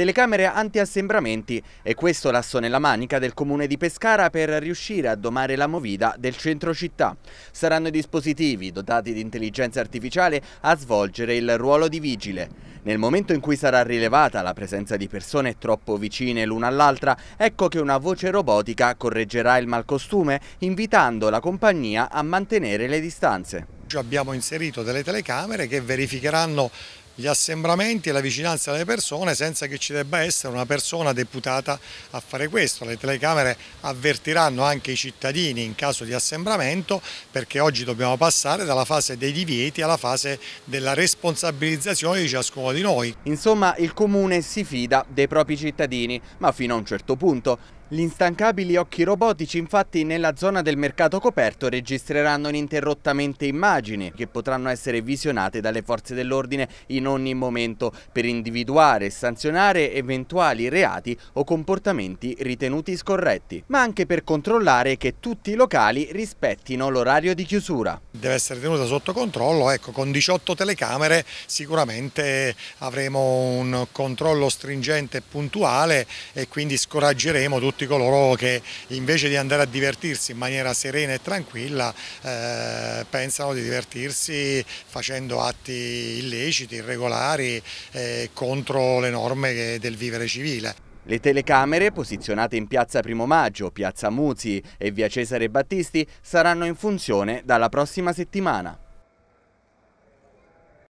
telecamere anti-assembramenti e questo l'asso nella manica del comune di Pescara per riuscire a domare la movida del centro città. Saranno dispositivi dotati di intelligenza artificiale a svolgere il ruolo di vigile. Nel momento in cui sarà rilevata la presenza di persone troppo vicine l'una all'altra, ecco che una voce robotica correggerà il malcostume invitando la compagnia a mantenere le distanze. Abbiamo inserito delle telecamere che verificheranno gli assembramenti e la vicinanza alle persone senza che ci debba essere una persona deputata a fare questo. Le telecamere avvertiranno anche i cittadini in caso di assembramento perché oggi dobbiamo passare dalla fase dei divieti alla fase della responsabilizzazione di ciascuno di noi. Insomma il Comune si fida dei propri cittadini, ma fino a un certo punto. Gli instancabili occhi robotici infatti nella zona del mercato coperto registreranno ininterrottamente immagini che potranno essere visionate dalle forze dell'ordine in ogni momento per individuare e sanzionare eventuali reati o comportamenti ritenuti scorretti, ma anche per controllare che tutti i locali rispettino l'orario di chiusura. Deve essere tenuta sotto controllo, ecco con 18 telecamere sicuramente avremo un controllo stringente e puntuale e quindi scoraggeremo tutti tutti coloro che invece di andare a divertirsi in maniera serena e tranquilla eh, pensano di divertirsi facendo atti illeciti, irregolari eh, contro le norme del vivere civile. Le telecamere, posizionate in piazza Primo Maggio, piazza Muzi e via Cesare Battisti, saranno in funzione dalla prossima settimana.